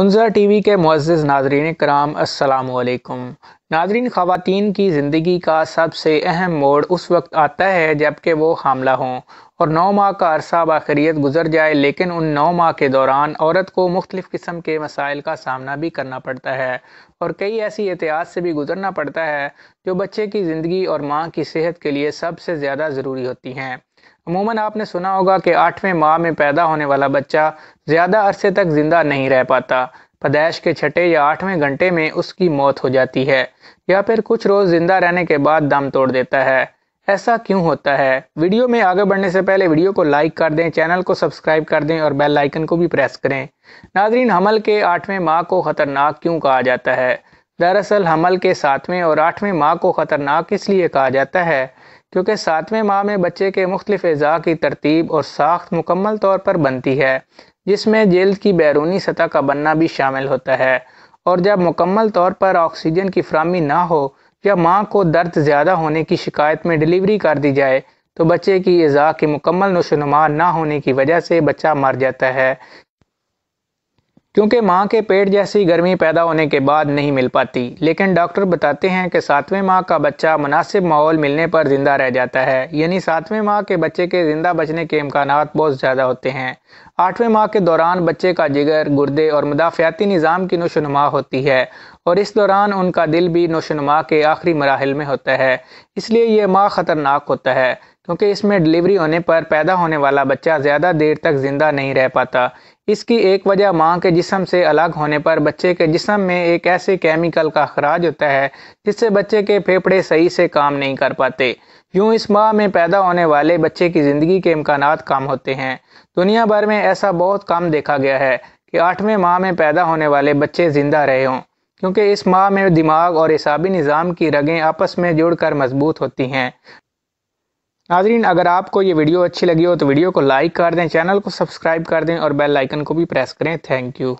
उनजा T V के मुज्ज़ नाजरन कराम असलकुम नाजरीन ख़वान की ज़िंदगी का सबसे अहम मोड़ उस वक्त आता है जबकि वो हामला हों और नौ माह का अरसा बाखिरियत गुजर जाए लेकिन उन नौ माह के दौरान औरत को मुख्तफ किस्म के मसाइल का सामना भी करना पड़ता है और कई ऐसी एहतियात से भी गुजरना पड़ता है जो बच्चे की ज़िंदगी और माँ की सेहत के लिए सबसे ज़्यादा ज़रूरी होती हैं अमूमन आपने सुना होगा कि आठवें माह में पैदा होने वाला बच्चा ज़्यादा अरसे तक ज़िंदा नहीं रह पाता पैदाइश के छठे या आठवें घंटे में उसकी मौत हो जाती है या फिर कुछ रोज़ ज़िंदा रहने के बाद दम तोड़ देता है ऐसा क्यों होता है वीडियो में आगे बढ़ने से पहले वीडियो को लाइक कर दें चैनल को सब्सक्राइब कर दें और बेल आइकन को भी प्रेस करें नाजरीन हमल के आठवें माह को ख़तरनाक क्यों कहा जाता है दरअसल हमल के सातवें और आठवें माह को ख़तरनाक इसलिए कहा जाता है क्योंकि सातवें माह में बच्चे के मुख्तलिफ अज़ा की तरतीब और साख्त मुकम्मल तौर पर बनती है जिसमें जल्द की बैरूनी सतह का बनना भी शामिल होता है और जब मुकम्मल तौर पर ऑक्सीजन की फ्राहमी ना हो या माँ को दर्द ज़्यादा होने की शिकायत में डिलीवरी कर दी जाए तो बच्चे की अज़ा की मुकम्मल नशोनुमा ना होने की वजह से बच्चा मर जाता है क्योंकि माँ के पेट जैसी गर्मी पैदा होने के बाद नहीं मिल पाती लेकिन डॉक्टर बताते हैं कि सातवें माह का बच्चा मुनासिब माहौल मिलने पर ज़िंदा रह जाता है यानी सातवें माह के बच्चे के ज़िंदा बचने के इम्कान बहुत ज़्यादा होते हैं आठवें माह के दौरान बच्चे का जिगर गुर्दे और मुदाफ़ियाती निज़ाम की नशोनुमा होती है और इस दौरान उनका दिल भी नशोनुमा के आखिरी मराहल में होता है इसलिए यह माह ख़तरनाक होता है क्योंकि इसमें डिलीवरी होने पर पैदा होने वाला बच्चा ज़्यादा देर तक ज़िंदा नहीं रह पाता इसकी एक वजह माँ के जिसम से अलग होने पर बच्चे के जिसम में एक ऐसे केमिकल का अखराज होता है जिससे बच्चे के फेफड़े सही से काम नहीं कर पाते यूँ इस माह में पैदा होने वाले बच्चे की ज़िंदगी के इम्कान कम होते हैं दुनिया भर में ऐसा बहुत कम देखा गया है कि आठवें माह में पैदा होने वाले बच्चे ज़िंदा रहे हों क्योंकि इस माह में दिमाग और हिसाबी निज़ाम की रगें आपस में जुड़ कर मजबूत होती हैं नाजरीन अगर आपको ये वीडियो अच्छी लगी हो तो वीडियो को लाइक कर दें चैनल को सब्सक्राइब कर दें और बेल आइकन को भी प्रेस करें थैंक यू